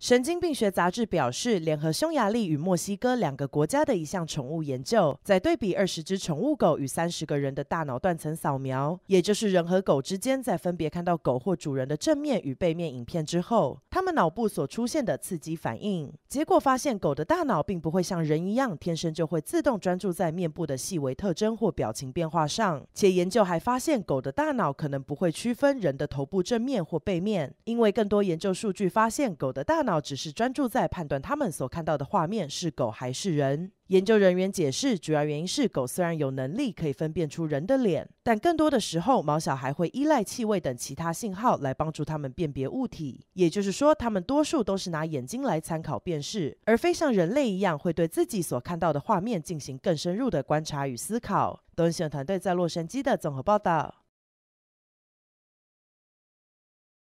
神经病学杂志表示，联合匈牙利与墨西哥两个国家的一项宠物研究，在对比二十只宠物狗与三十个人的大脑断层扫描，也就是人和狗之间在分别看到狗或主人的正面与背面影片之后，他们脑部所出现的刺激反应。结果发现，狗的大脑并不会像人一样天生就会自动专注在面部的细微特征或表情变化上。且研究还发现，狗的大脑可能不会区分人的头部正面或背面，因为更多研究数据发现，狗的大脑。只是专注在判断他们所看到的画面是狗还是人。研究人员解释，主要原因是狗虽然有能力可以分辨出人的脸，但更多的时候，毛小孩会依赖气味等其他信号来帮助他们辨别物体。也就是说，他们多数都是拿眼睛来参考辨识，而非像人类一样会对自己所看到的画面进行更深入的观察与思考。东文团队在洛杉矶的综合报道。